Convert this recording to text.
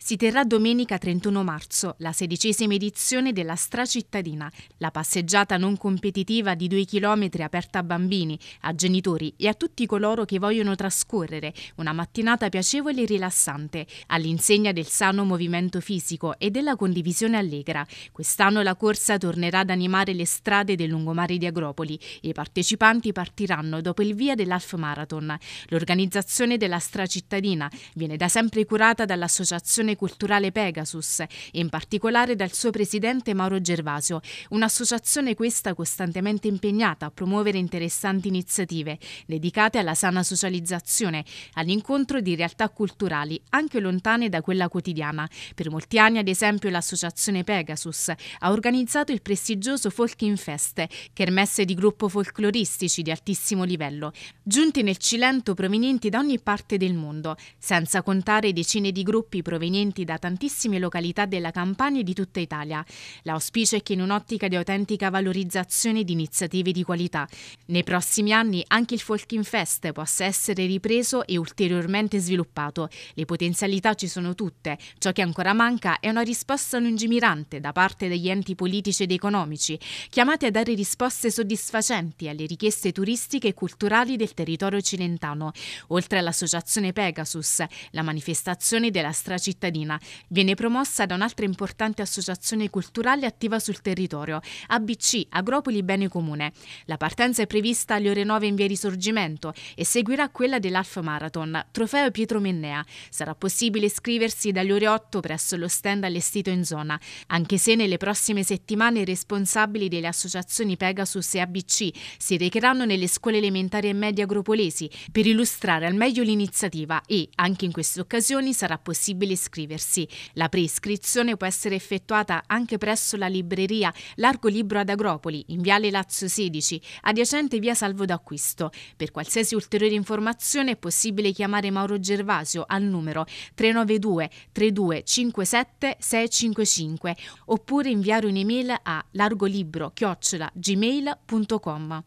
Si terrà domenica 31 marzo la sedicesima edizione della Stracittadina, la passeggiata non competitiva di due chilometri aperta a bambini, a genitori e a tutti coloro che vogliono trascorrere una mattinata piacevole e rilassante, all'insegna del sano movimento fisico e della condivisione allegra. Quest'anno la corsa tornerà ad animare le strade del lungomare di Agropoli e i partecipanti partiranno dopo il via dell'Alf Marathon. L'organizzazione della Stracittadina viene da sempre curata dall'Associazione associazione culturale Pegasus, in particolare dal suo presidente Mauro Gervasio, un'associazione questa costantemente impegnata a promuovere interessanti iniziative dedicate alla sana socializzazione, all'incontro di realtà culturali anche lontane da quella quotidiana. Per molti anni, ad esempio, l'associazione Pegasus ha organizzato il prestigioso Folk in Fest, kermesse di gruppo folcloristici di altissimo livello, giunti nel Cilento provenienti da ogni parte del mondo, senza contare decine di gruppi provenienti provenienti da tantissime località della Campania e di tutta Italia. L'auspicio è che in un'ottica di autentica valorizzazione di iniziative di qualità, nei prossimi anni anche il Folkin Fest possa essere ripreso e ulteriormente sviluppato. Le potenzialità ci sono tutte, ciò che ancora manca è una risposta lungimirante da parte degli enti politici ed economici, chiamati a dare risposte soddisfacenti alle richieste turistiche e culturali del territorio cilentano. oltre all'associazione Pegasus, la manifestazione della stracittadina cittadina. Viene promossa da un'altra importante associazione culturale attiva sul territorio, ABC Agropoli Bene Comune. La partenza è prevista alle ore 9 in via Risorgimento e seguirà quella dell'Alfa Marathon, trofeo Pietro Mennea. Sarà possibile iscriversi dalle ore 8 presso lo stand allestito in zona, anche se nelle prossime settimane i responsabili delle associazioni Pegasus e ABC si recheranno nelle scuole elementari e medie agropolesi per illustrare al meglio l'iniziativa e, anche in queste occasioni, sarà possibile iscriversi iscriversi. La preiscrizione può essere effettuata anche presso la libreria Largo Libro ad Agropoli, in Viale Lazio 16, adiacente via Salvo d'Acquisto. Per qualsiasi ulteriore informazione è possibile chiamare Mauro Gervasio al numero 392 3257 655 oppure inviare un'email a largolibro@gmail.com.